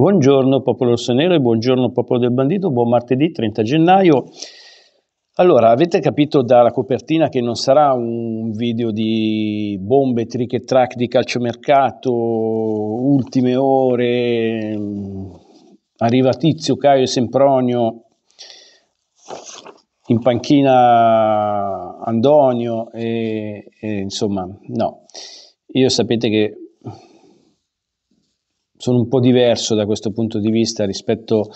Buongiorno popolo rossonero e buongiorno popolo del bandito, buon martedì 30 gennaio. Allora, avete capito dalla copertina che non sarà un video di bombe, trick e track di calciomercato, ultime ore, arriva Tizio, Caio e Sempronio, in panchina Andonio, e, e insomma, no. Io sapete che sono un po' diverso da questo punto di vista rispetto,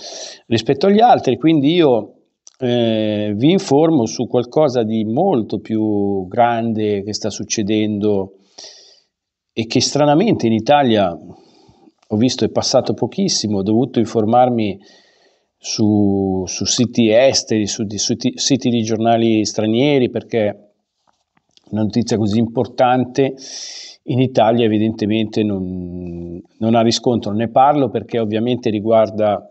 rispetto agli altri, quindi io eh, vi informo su qualcosa di molto più grande che sta succedendo e che stranamente in Italia ho visto è passato pochissimo, ho dovuto informarmi su, su siti esteri, su, su, su siti di giornali stranieri perché una notizia così importante in Italia evidentemente non, non ha riscontro, ne parlo perché ovviamente riguarda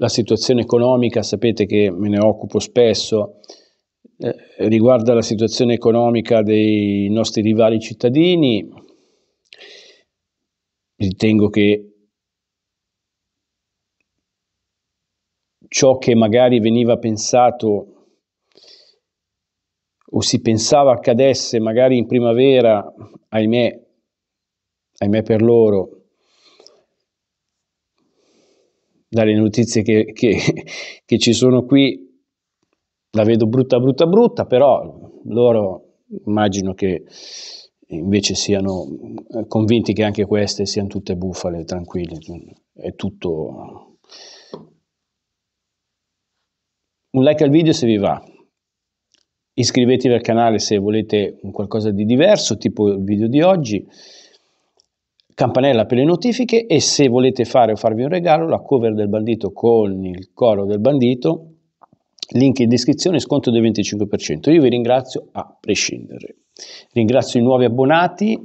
la situazione economica, sapete che me ne occupo spesso, eh, riguarda la situazione economica dei nostri rivali cittadini, ritengo che ciò che magari veniva pensato o si pensava accadesse magari in primavera, ahimè, ahimè per loro, dalle notizie che, che, che, ci sono qui, la vedo brutta, brutta, brutta, però loro immagino che invece siano eh, convinti che anche queste siano tutte bufale, tranquille, è tutto... Un like al video se vi va. Iscrivetevi al canale se volete qualcosa di diverso, tipo il video di oggi. Campanella per le notifiche e se volete fare o farvi un regalo, la cover del bandito con il coro del bandito, link in descrizione, sconto del 25%. Io vi ringrazio a prescindere. Ringrazio i nuovi abbonati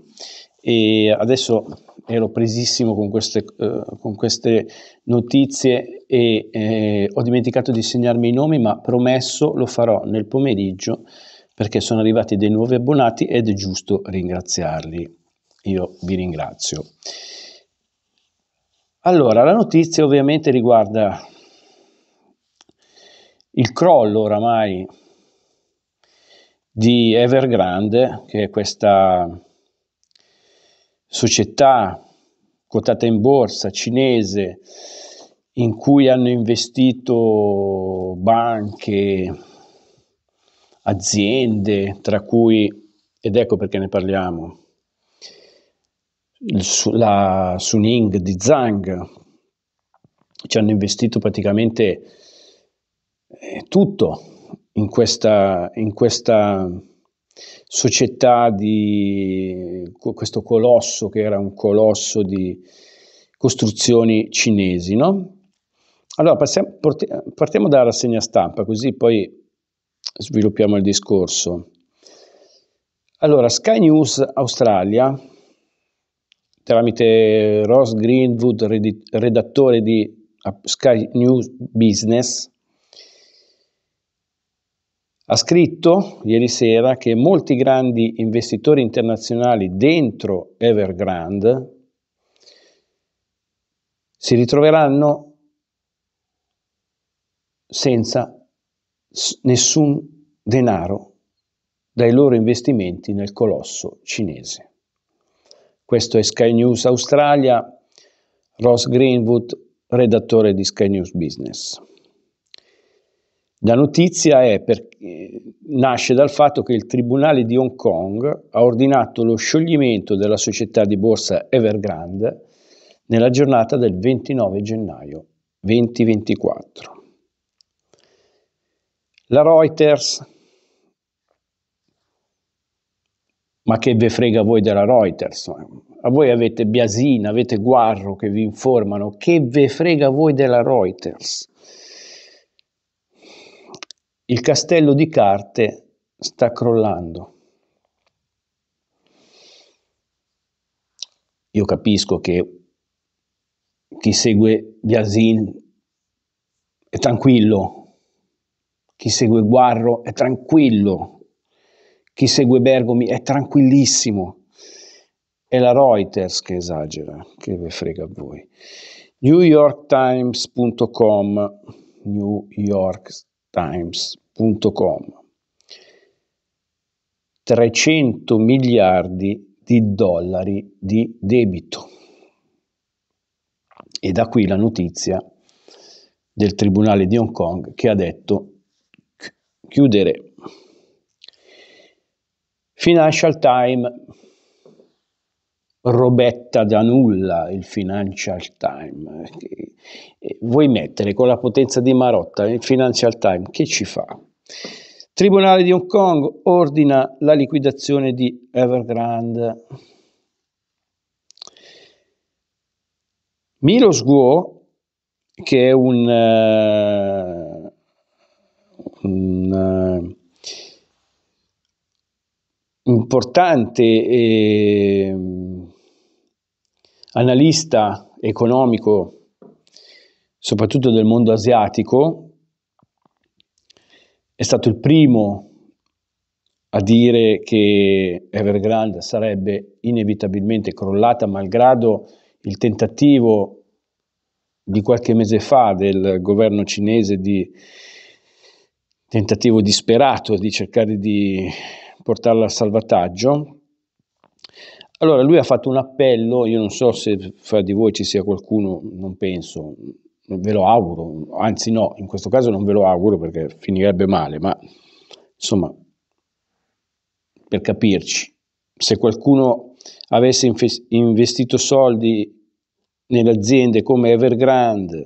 e adesso ero presissimo con queste, uh, con queste notizie e eh, ho dimenticato di segnarmi i nomi, ma promesso lo farò nel pomeriggio perché sono arrivati dei nuovi abbonati ed è giusto ringraziarli. Io vi ringrazio. Allora, la notizia ovviamente riguarda il crollo oramai di Evergrande, che è questa società quotata in borsa cinese in cui hanno investito banche, aziende, tra cui, ed ecco perché ne parliamo, la Suning di Zhang, ci hanno investito praticamente eh, tutto in questa, in questa società di questo colosso che era un colosso di costruzioni cinesi, no? Allora passiamo, partiamo dalla rassegna stampa, così poi sviluppiamo il discorso. Allora, Sky News Australia, tramite Ross Greenwood, redattore di Sky News Business, ha scritto ieri sera che molti grandi investitori internazionali dentro Evergrande si ritroveranno senza nessun denaro dai loro investimenti nel colosso cinese. Questo è Sky News Australia, Ross Greenwood, redattore di Sky News Business. La notizia è per, eh, nasce dal fatto che il Tribunale di Hong Kong ha ordinato lo scioglimento della società di borsa Evergrande nella giornata del 29 gennaio 2024. La Reuters, ma che ve frega voi della Reuters? A voi avete Biasina, avete Guarro che vi informano, che ve frega voi della Reuters? Il castello di carte sta crollando. Io capisco che chi segue Biasin è tranquillo, chi segue Guarro è tranquillo, chi segue Bergomi è tranquillissimo. È la Reuters che esagera, che ve frega a voi. NewYorkTimes.com New York times.com. 300 miliardi di dollari di debito. E da qui la notizia del Tribunale di Hong Kong che ha detto chiudere. Financial Times robetta da nulla il Financial Times. Eh, vuoi mettere con la potenza di Marotta il Financial Times, che ci fa? Tribunale di Hong Kong ordina la liquidazione di Evergrande. Milos Guo, che è un, uh, un uh, importante eh, analista economico, soprattutto del mondo asiatico, è stato il primo a dire che Evergrande sarebbe inevitabilmente crollata malgrado il tentativo di qualche mese fa del governo cinese di tentativo disperato di cercare di portarla al salvataggio allora lui ha fatto un appello, io non so se fra di voi ci sia qualcuno, non penso, ve lo auguro, anzi no, in questo caso non ve lo auguro perché finirebbe male, ma insomma, per capirci, se qualcuno avesse investito soldi nelle aziende come Evergrande,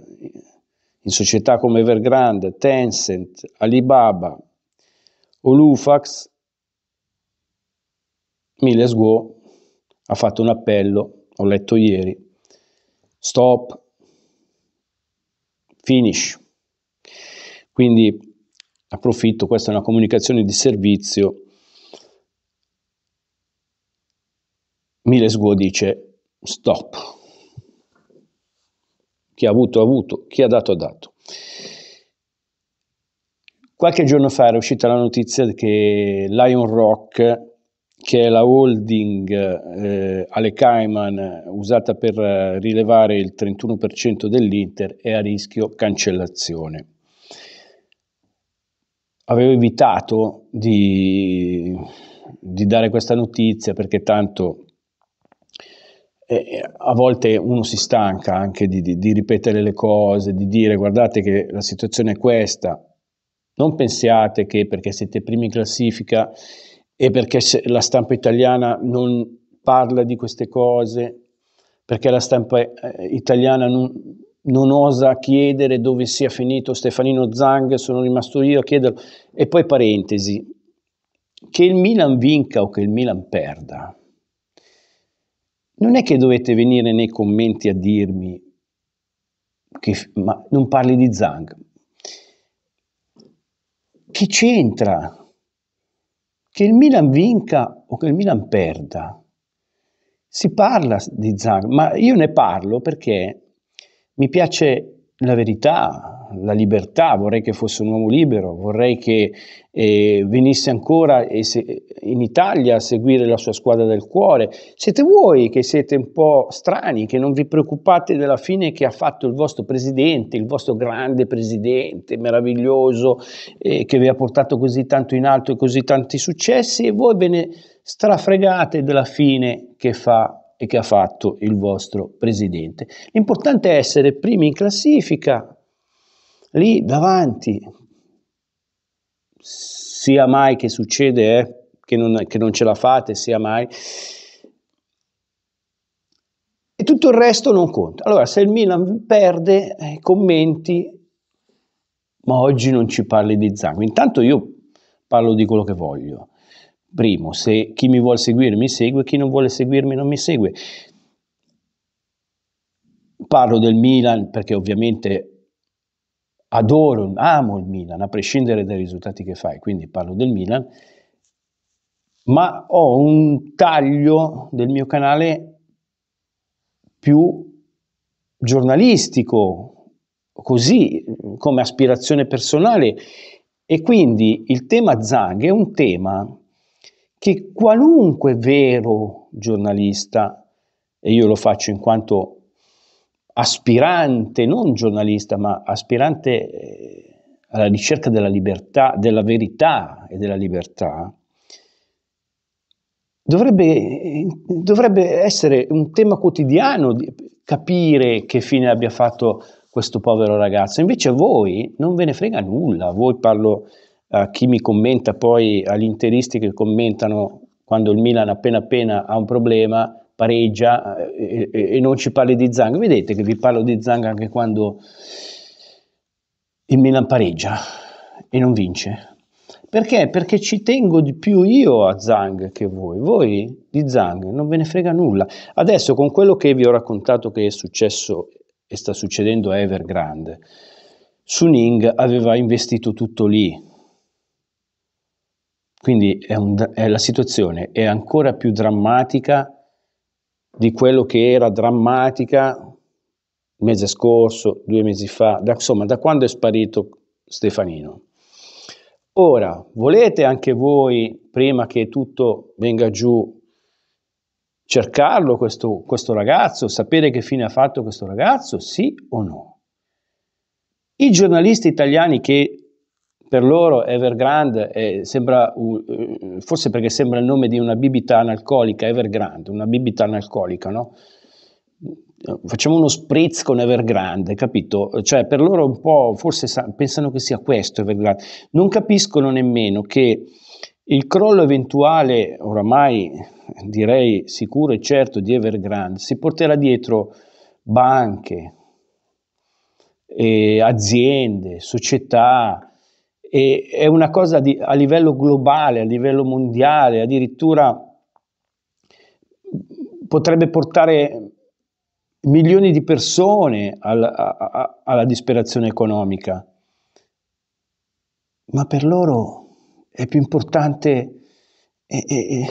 in società come Evergrande, Tencent, Alibaba o Lufax, mille sguò ha fatto un appello, ho letto ieri, stop, finish. Quindi approfitto, questa è una comunicazione di servizio. Miles Guo dice stop. Chi ha avuto ha avuto, chi ha dato ha dato. Qualche giorno fa era uscita la notizia che Lion Rock che è la holding eh, Ale Cayman usata per rilevare il 31% dell'Inter, è a rischio cancellazione. Avevo evitato di, di dare questa notizia perché tanto eh, a volte uno si stanca anche di, di, di ripetere le cose, di dire guardate che la situazione è questa, non pensiate che perché siete primi in classifica e perché la stampa italiana non parla di queste cose, perché la stampa eh, italiana non, non osa chiedere dove sia finito Stefanino Zang, sono rimasto io a chiederlo. E poi parentesi, che il Milan vinca o che il Milan perda, non è che dovete venire nei commenti a dirmi che ma non parli di Zang. Che c'entra? Che il Milan vinca o che il Milan perda, si parla di Zag, ma io ne parlo perché mi piace la verità, la libertà, vorrei che fosse un uomo libero, vorrei che eh, venisse ancora in Italia a seguire la sua squadra del cuore. Siete voi che siete un po' strani, che non vi preoccupate della fine che ha fatto il vostro presidente, il vostro grande presidente meraviglioso eh, che vi ha portato così tanto in alto e così tanti successi e voi ve ne strafregate della fine che fa e che ha fatto il vostro presidente. L'importante è essere primi in classifica, lì davanti, sia mai che succede eh, che, non, che non ce la fate, sia mai, e tutto il resto non conta. Allora, se il Milan perde, eh, commenti, ma oggi non ci parli di Zango. Intanto io parlo di quello che voglio. Primo, se chi mi vuole seguire mi segue, chi non vuole seguirmi non mi segue. Parlo del Milan perché ovviamente adoro, amo il Milan, a prescindere dai risultati che fai, quindi parlo del Milan, ma ho un taglio del mio canale più giornalistico, così come aspirazione personale. E quindi il tema Zang è un tema che qualunque vero giornalista, e io lo faccio in quanto aspirante, non giornalista, ma aspirante eh, alla ricerca della libertà, della verità e della libertà, Dovrebbe, dovrebbe, essere un tema quotidiano capire che fine abbia fatto questo povero ragazzo. Invece voi non ve ne frega nulla, voi parlo a chi mi commenta poi, agli interisti che commentano quando il Milan appena appena ha un problema, pareggia eh, e, e, non ci parli di Zang. Vedete che vi parlo di Zang anche quando il Milan pareggia e non vince. Perché? Perché ci tengo di più io a Zang che voi. Voi di Zang non ve ne frega nulla. Adesso con quello che vi ho raccontato che è successo e sta succedendo a Evergrande, Suning aveva investito tutto lì. Quindi è un, è la situazione è ancora più drammatica di quello che era drammatica il mese scorso, due mesi fa, da, insomma da quando è sparito Stefanino. Ora, volete anche voi, prima che tutto venga giù, cercarlo questo, questo ragazzo, sapere che fine ha fatto questo ragazzo, sì o no? I giornalisti italiani che per loro Evergrande è, sembra, forse perché sembra il nome di una bibita analcolica, Evergrande, una bibita analcolica, no? Facciamo uno spritz con Evergrande, capito? Cioè, per loro un po', forse sa, pensano che sia questo Evergrande. Non capiscono nemmeno che il crollo eventuale, oramai direi sicuro e certo, di Evergrande si porterà dietro banche, eh, aziende, società, e è una cosa di, a livello globale, a livello mondiale, addirittura potrebbe portare milioni di persone al, a, a, alla disperazione economica. Ma per loro è più importante, è, è,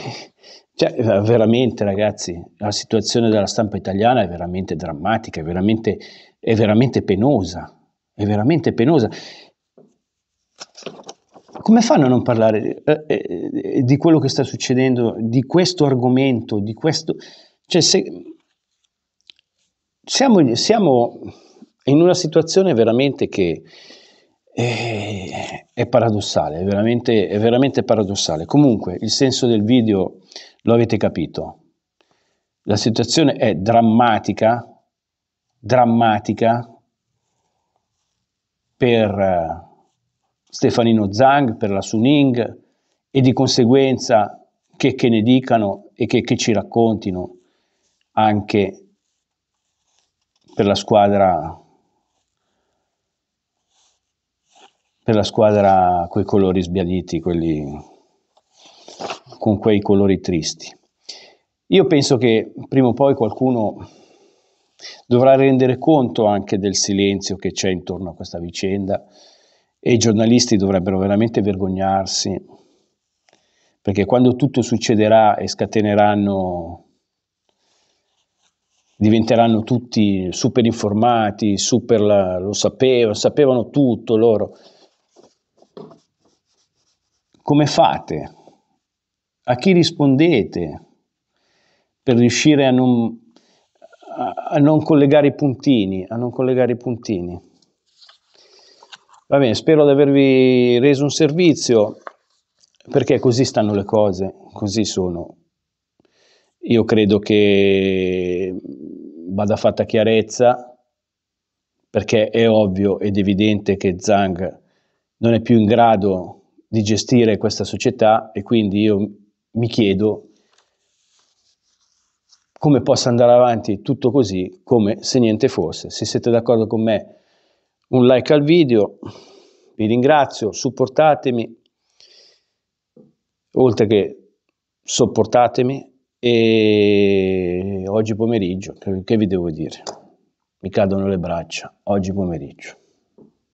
cioè veramente ragazzi, la situazione della stampa italiana è veramente drammatica, è veramente, è veramente penosa, è veramente penosa. Come fanno a non parlare eh, eh, eh, di quello che sta succedendo, di questo argomento, di questo... Cioè, se... siamo, siamo in una situazione veramente che è, eh, è paradossale, è veramente, è veramente paradossale. Comunque, il senso del video lo avete capito. La situazione è drammatica, drammatica per eh, Stefanino Zang per la Suning e di conseguenza che, che ne dicano e che, che ci raccontino anche per la squadra per la squadra coi colori sbiaditi, quelli con quei colori tristi. Io penso che prima o poi qualcuno dovrà rendere conto anche del silenzio che c'è intorno a questa vicenda e i giornalisti dovrebbero veramente vergognarsi, perché quando tutto succederà e scateneranno, diventeranno tutti super informati, super la, lo sapevano, sapevano tutto loro. Come fate? A chi rispondete per riuscire a non, a, a non collegare i puntini? A non collegare i puntini? Va bene, spero di avervi reso un servizio, perché così stanno le cose, così sono. Io credo che vada fatta chiarezza, perché è ovvio ed evidente che Zhang non è più in grado di gestire questa società e quindi io mi chiedo come possa andare avanti tutto così, come se niente fosse. Se siete d'accordo con me, un like al video, vi ringrazio, supportatemi, oltre che sopportatemi e oggi pomeriggio, che vi devo dire? Mi cadono le braccia, oggi pomeriggio.